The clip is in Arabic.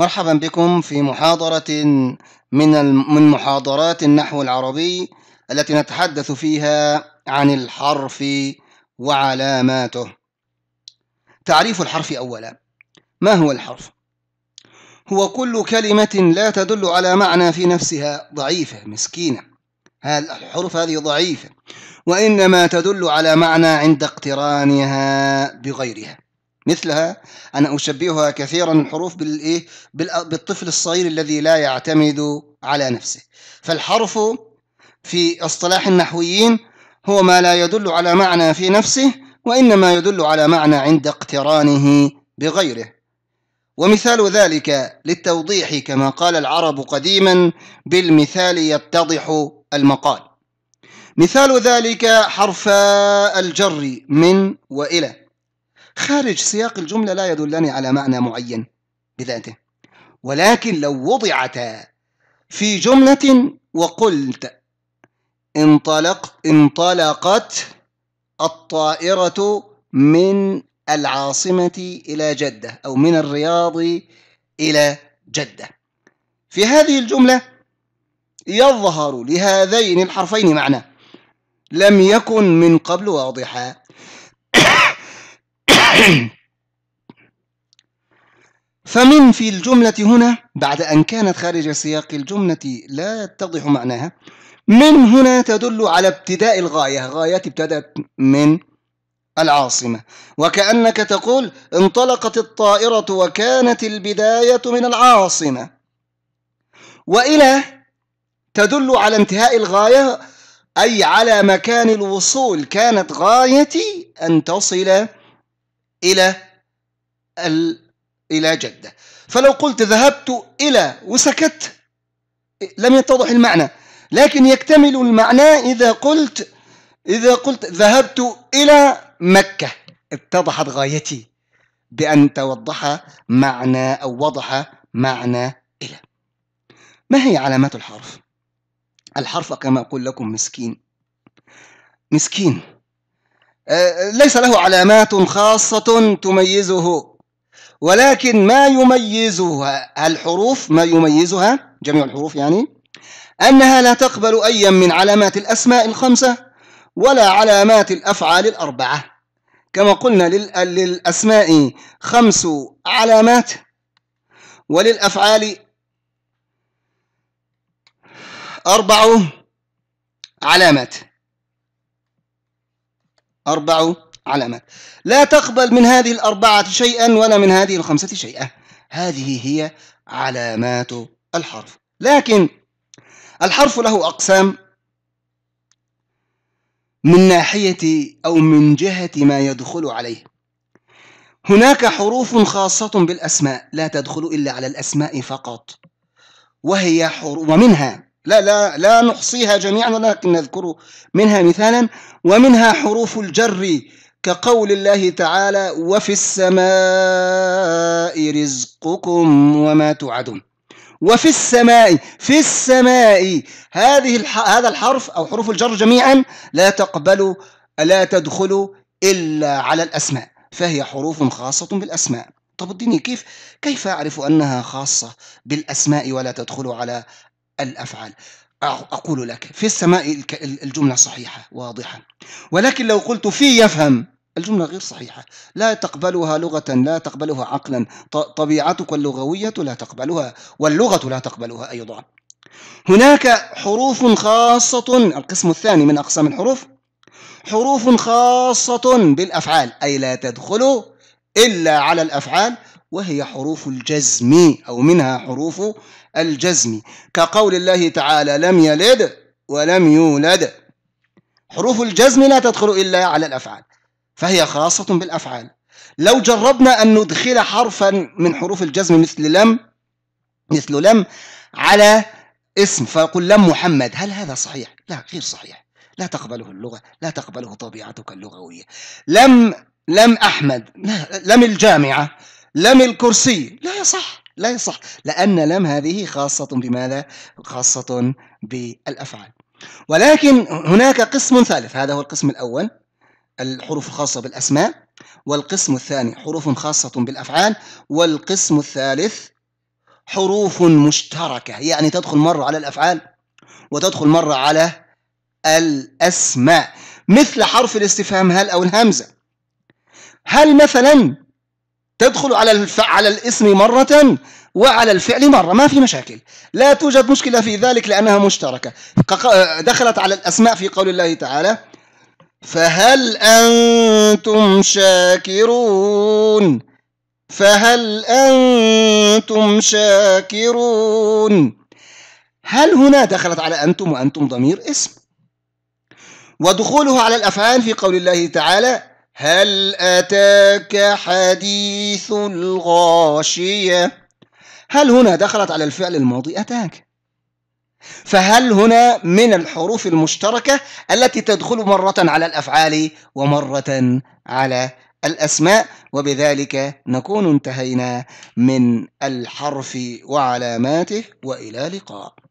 مرحبا بكم في محاضرة من من محاضرات النحو العربي التي نتحدث فيها عن الحرف وعلاماته. تعريف الحرف أولا. ما هو الحرف؟ هو كل كلمة لا تدل على معنى في نفسها ضعيفة مسكينة. الحروف هذه ضعيفة وإنما تدل على معنى عند اقترانها بغيرها. مثلها أنا أشبهها كثيرا الحروف بالإيه؟ بالطفل الصغير الذي لا يعتمد على نفسه فالحرف في اصطلاح النحويين هو ما لا يدل على معنى في نفسه وإنما يدل على معنى عند اقترانه بغيره ومثال ذلك للتوضيح كما قال العرب قديما بالمثال يتضح المقال مثال ذلك حرف الجر من وإلى خارج سياق الجملة لا يدلان على معنى معين بذاته ولكن لو وضعتا في جملة وقلت انطلق انطلقت الطائرة من العاصمة إلى جدة أو من الرياض إلى جدة في هذه الجملة يظهر لهذين الحرفين معنى لم يكن من قبل واضحا فمن في الجملة هنا بعد أن كانت خارج سياق الجملة لا يتضح معناها من هنا تدل على ابتداء الغاية غاية ابتدت من العاصمة وكأنك تقول انطلقت الطائرة وكانت البداية من العاصمة وإلى تدل على انتهاء الغاية أي على مكان الوصول كانت غايتي أن تصل إلى إلى جدة فلو قلت ذهبت إلى وسكت لم يتضح المعنى لكن يكتمل المعنى إذا قلت إذا قلت ذهبت إلى مكة اتضحت غايتي بأن توضح معنى أو وضح معنى إلى ما هي علامات الحرف؟ الحرف كما أقول لكم مسكين مسكين آه، ليس له علامات خاصة تميزه ولكن ما يميزها الحروف ما يميزها جميع الحروف يعني أنها لا تقبل أيا من علامات الأسماء الخمسة ولا علامات الأفعال الأربعة كما قلنا للأسماء خمس علامات وللأفعال أربع علامات أربع علامات لا تقبل من هذه الأربعة شيئا ولا من هذه الخمسة شيئا هذه هي علامات الحرف لكن الحرف له أقسام من ناحية أو من جهة ما يدخل عليه هناك حروف خاصة بالأسماء لا تدخل إلا على الأسماء فقط وهي حروف ومنها لا لا لا نحصيها جميعا ولكن نذكر منها مثالا ومنها حروف الجر كقول الله تعالى وفي السماء رزقكم وما توعدون وفي السماء في السماء هذه الح... هذا الحرف او حروف الجر جميعا لا تقبل لا تدخل الا على الاسماء فهي حروف خاصه بالاسماء طب اديني كيف كيف اعرف انها خاصه بالاسماء ولا تدخل على الأفعال أقول لك في السماء الجملة صحيحة واضحة ولكن لو قلت في يفهم الجملة غير صحيحة لا تقبلها لغة لا تقبلها عقلا طبيعتك اللغوية لا تقبلها واللغة لا تقبلها أيضا هناك حروف خاصة القسم الثاني من أقسام الحروف حروف خاصة بالأفعال أي لا تدخل إلا على الأفعال وهي حروف الجزم أو منها حروف الجزم كقول الله تعالى لم يلد ولم يولد حروف الجزم لا تدخل إلا على الأفعال فهي خاصة بالأفعال لو جربنا أن ندخل حرفا من حروف الجزم مثل لم مثل لم على اسم فيقول لم محمد هل هذا صحيح؟ لا غير صحيح لا تقبله اللغة لا تقبله طبيعتك اللغوية لم لم أحمد لم الجامعة لم الكرسي لا يصح لا يصح لأن لم هذه خاصة بماذا؟ خاصة بالأفعال ولكن هناك قسم ثالث هذا هو القسم الأول الحروف الخاصة بالأسماء والقسم الثاني حروف خاصة بالأفعال والقسم الثالث حروف مشتركة يعني تدخل مرة على الأفعال وتدخل مرة على الأسماء مثل حرف الاستفهام هل أو الهمزة هل مثلا تدخل على الف... على الاسم مرة وعلى الفعل مرة ما في مشاكل لا توجد مشكلة في ذلك لأنها مشتركة دخلت على الأسماء في قول الله تعالى فهل أنتم شاكرون فهل أنتم شاكرون هل هنا دخلت على أنتم وأنتم ضمير اسم ودخوله على الأفعال في قول الله تعالى هل أتاك حديث الغاشية هل هنا دخلت على الفعل الماضي أتاك فهل هنا من الحروف المشتركة التي تدخل مرة على الأفعال ومرة على الأسماء وبذلك نكون انتهينا من الحرف وعلاماته وإلى لقاء